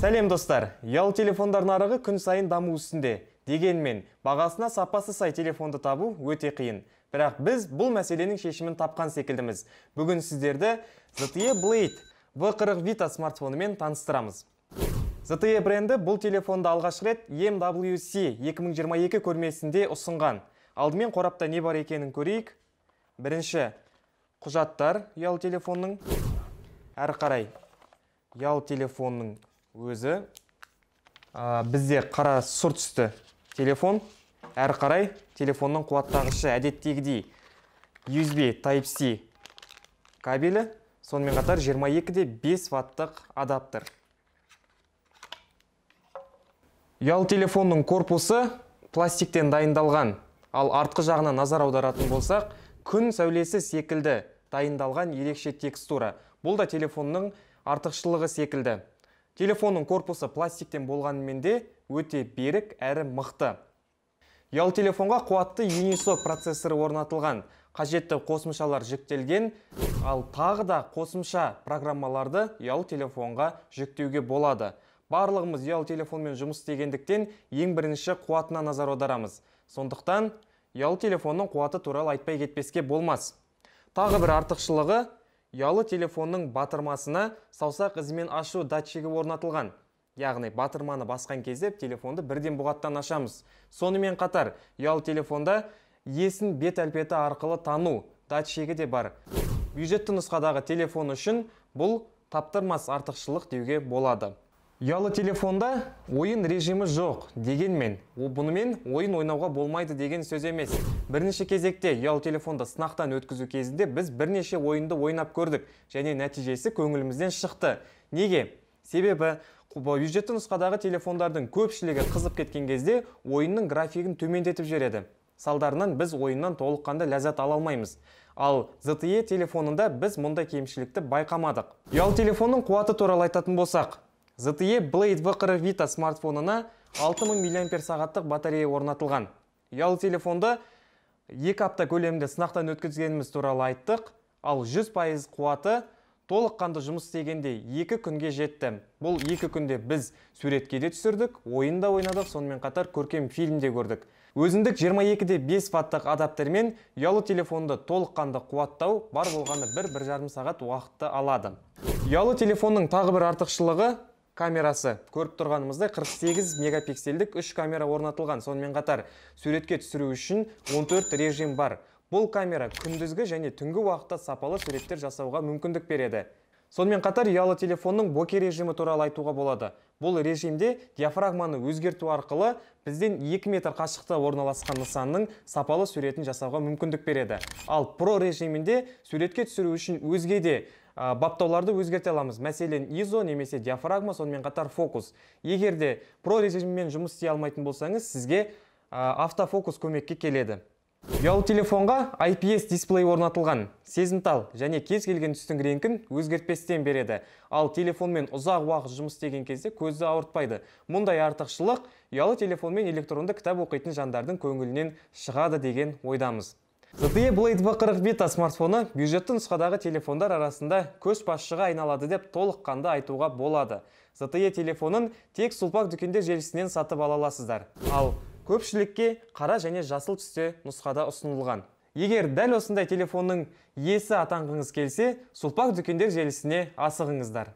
сәлем достар ұялы телефондар нарығы күн сайын даму үстінде дегенмен бағасына сапасы сай телефонды табу өте қиын бірақ біз бұл мәселенің шешімін тапқан секілдіміз бүгін сіздерді ZTE Blade V40 Vita смартфонымен таныстырамыз ZTE бренді бұл телефонды алғаш рет MWC 2022 көрмесінде ұсынған алдымен қорапта не бар екенін көрейік бірінші құжаттар ұялы телефонның әрі қарай ұялы телефонның өзі ә, бізде қара сұр түсті телефон әрі қарай телефонның қуаттағышы әдеттегідей USB Type-C кабелі сонымен қатар 22 де 5 ваттық адаптер ұялы телефонның корпусы пластиктен дайындалған ал артқы жағына назар аударатын болсақ күн сәулесі секілді дайындалған ерекше текстура бұл да телефонның артықшылығы секілді телефонның корпусы пластиктен болғанымен де өте берік әрі мықты Ял телефонға қуатты Uniso процессоры орнатылған қажетті қосымшалар жүктелген ал тағы да қосымша программаларды ял телефонға жүктеуге болады барлығымыз ял телефонмен жұмыс істегендіктен ең бірінші қуатына назар аударамыз сондықтан ял телефонның қуаты туралы айтпай кетпеске болмас тағы бір артықшылығы ұялы телефонның батырмасына саусақ ізімен ашу датчигі орнатылған яғни батырманы басқан кезде телефонды бірден бұғаттан ашамыз сонымен қатар ұялы телефонда есін бет әлпеті арқылы тану датчигі де бар бюджетті нұсқадағы телефон үшін бұл таптырмас артықшылық деуге болады ұялы телефонда ойын режимі жоқ дегенмен бұнымен ойын ойнауға болмайды деген сөз емес бірінші кезекте ұялы телефонды сынақтан өткізу кезінде біз бірнеше ойынды ойнап көрдік және нәтижесі көңілімізден шықты неге себебі бюджетті нұсқадағы телефондардың көпшілігі қызып кеткен кезде ойынның графигін төмендетіп жібереді салдарынан біз ойыннан толыққанды ләззат ала алмаймыз ал ZTE телефонында біз мұндай кемшілікті байқамадық ұялы телефонның қуаты туралы айтатын болсақ ZTE Blade V40 Vita смартфонына 6000 сағаттық батарея орнатылған. Ялы телефонды 2 апта көлемінде сынақтан өткізгеніміз туралы айттық, ал 100% қуаты толыққанды жұмыс істегенде 2 күнге жетті. Бұл 2 күнде біз суретке де түсірдік, ойында ойнадық, сонымен қатар көркем фильмде көрдік. Өзіндік 22-де 5 ваттық адаптермен ялы телефонды толыққанды қуаттау бар болғаны 1-1,5 сағат уақытты алады. Ялы телефонның тағы бір артықшылығы камерасы көріп тұрғанымыздай 48 мегапиксельдік үш камера орнатылған сонымен қатар суретке түсіру үшін 14 режим бар бұл камера күндізгі және түнгі уақытта сапалы суреттер жасауға мүмкіндік береді сонымен қатар ұялы телефонның боке режимі туралы айтуға болады бұл режимде диафрагманы өзгерту арқылы бізден 2 метр қашықта орналасқан нысанның сапалы суретін жасауға мүмкіндік береді ал про режимінде суретке түсіру үшін өзге де баптауларды өзгерте аламыз мәселен изо немесе диафрагма сонымен қатар фокус егер де про режиммен жұмыс істей алмайтын болсаңыз сізге автофокус көмекке келеді ұялы телефонға IPS дисплей орнатылған сезімтал және кез келген түстің реңкін өзгертпестен береді ал телефонмен ұзақ уақыт жұмыс істеген кезде көзді ауыртпайды мұндай артықшылық ұялы телефонмен электронды кітап оқитын жандардың көңілінен шығады деген ойдамыз ZTE Blade V40 та смартфоны бюджетті нұсқадағы телефондар арасында басшыға айналады деп толыққанды айтуға болады. ZTE телефонын тек сұлпақ дүкендер желісінен сатып ала Ал көпшілікке қара және жасыл түсте нұсқада ұсынылған. Егер дәл осындай телефонның есі атанғыңыз келсе, сұлпақ дүкендер желісіне асығыңыздар.